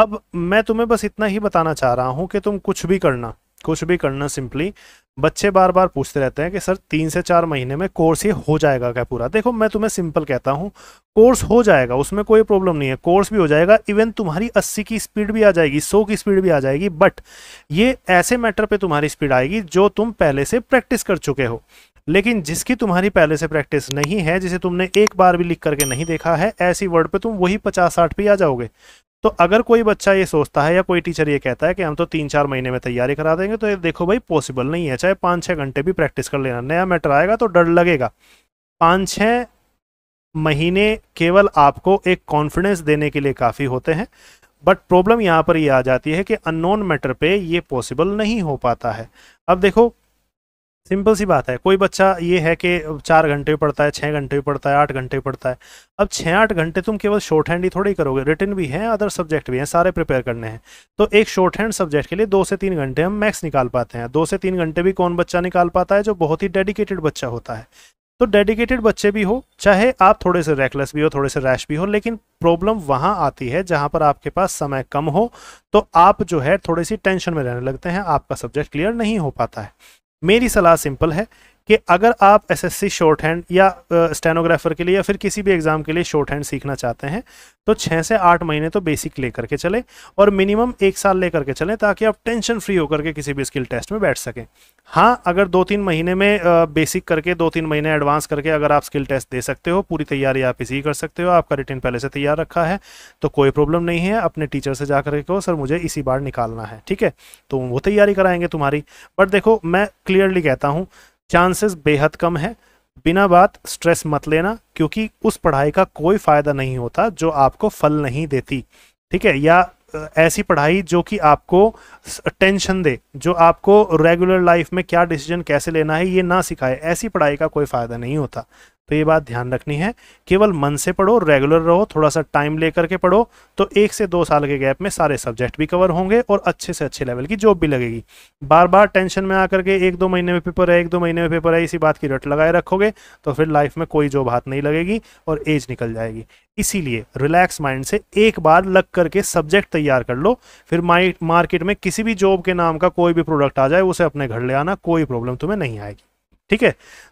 अब मैं तुम्हें बस इतना ही बताना चाह रहा हूँ कि तुम कुछ भी करना कुछ भी करना सिंपली बच्चे बार बार पूछते रहते हैं कि सर तीन से चार महीने में कोर्स ये हो जाएगा क्या पूरा देखो मैं तुम्हें सिंपल कहता हूँ कोर्स हो जाएगा उसमें कोई प्रॉब्लम नहीं है कोर्स भी हो जाएगा इवन तुम्हारी अस्सी की स्पीड भी आ जाएगी सौ की स्पीड भी आ जाएगी बट ये ऐसे मैटर पर तुम्हारी स्पीड आएगी जो तुम पहले से प्रैक्टिस कर चुके हो लेकिन जिसकी तुम्हारी पहले से प्रैक्टिस नहीं है जिसे तुमने एक बार भी लिख करके नहीं देखा है ऐसी वर्ड पे तुम वही पचास साठ पे आ जाओगे तो अगर कोई बच्चा ये सोचता है या कोई टीचर ये कहता है कि हम तो तीन चार महीने में तैयारी करा देंगे तो ये देखो भाई पॉसिबल नहीं है चाहे पाँच छः घंटे भी प्रैक्टिस कर लेना नया मैटर आएगा तो डर लगेगा पाँच छः महीने केवल आपको एक कॉन्फिडेंस देने के लिए काफ़ी होते हैं बट प्रॉब्लम यहाँ पर ये आ जाती है कि अननोन मैटर पे ये पॉसिबल नहीं हो पाता है अब देखो सिंपल सी बात है कोई बच्चा ये है कि चार घंटे भी पढ़ता है छः घंटे भी पढ़ता है आठ घंटे भी पढ़ता है अब छः आठ घंटे तुम केवल शॉर्ट हैंड ही थोड़ी करोगे रिटर्न भी है अदर सब्जेक्ट भी हैं सारे प्रिपेयर करने हैं तो एक शॉर्ट हैंड सब्जेक्ट के लिए दो से तीन घंटे हम मैक्स निकाल पाते हैं दो से तीन घंटे भी कौन बच्चा निकाल पाता है जो बहुत ही डेडिकेटेड बच्चा होता है तो डेडिकेटेड बच्चे भी हो चाहे आप थोड़े से रेकलेस भी हो थोड़े से रैश भी हो लेकिन प्रॉब्लम वहाँ आती है जहाँ पर आपके पास समय कम हो तो आप जो है थोड़ी सी टेंशन में रहने लगते हैं आपका सब्जेक्ट क्लियर नहीं हो पाता है मेरी सलाह सिंपल है कि अगर आप एसएससी शॉर्ट हैंड या स्टेनोग्राफर के लिए या फिर किसी भी एग्ज़ाम के लिए शॉर्ट हैंड सीखना चाहते हैं तो छः से आठ महीने तो बेसिक ले करके चलें और मिनिमम एक साल ले करके चलें ताकि आप टेंशन फ्री होकर के किसी भी स्किल टेस्ट में बैठ सकें हाँ अगर दो तीन महीने में बेसिक करके दो तीन महीने एडवांस करके अगर आप स्किल टेस्ट दे सकते हो पूरी तैयारी आप इसी कर सकते हो आपका रिटर्न पहले से तैयार रखा है तो कोई प्रॉब्लम नहीं है अपने टीचर से जा करके कहो सर मुझे इसी बार निकालना है ठीक है तो वो तैयारी कराएंगे तुम्हारी बट देखो मैं क्लियरली कहता हूँ चांसेस बेहद कम है बिना बात स्ट्रेस मत लेना क्योंकि उस पढ़ाई का कोई फ़ायदा नहीं होता जो आपको फल नहीं देती ठीक है या ऐसी पढ़ाई जो कि आपको टेंशन दे जो आपको रेगुलर लाइफ में क्या डिसीजन कैसे लेना है ये ना सिखाए ऐसी पढ़ाई का कोई फ़ायदा नहीं होता तो ये बात ध्यान रखनी है केवल मन से पढ़ो रेगुलर रहो थोड़ा सा टाइम लेकर के पढ़ो तो एक से दो साल के गैप में सारे सब्जेक्ट भी कवर होंगे और अच्छे से अच्छे लेवल की जॉब भी लगेगी बार बार टेंशन में आकर के एक दो महीने में पेपर है एक दो महीने में पेपर है इसी बात की रट लगाए रखोगे तो फिर लाइफ में कोई जॉब हाथ नहीं लगेगी और एज निकल जाएगी इसीलिए रिलैक्स माइंड से एक बार लग करके सब्जेक्ट तैयार कर लो फिर मार्केट में किसी भी जॉब के नाम का कोई भी प्रोडक्ट आ जाए उसे अपने घर ले आना कोई प्रॉब्लम तुम्हें नहीं आएगी ठीक है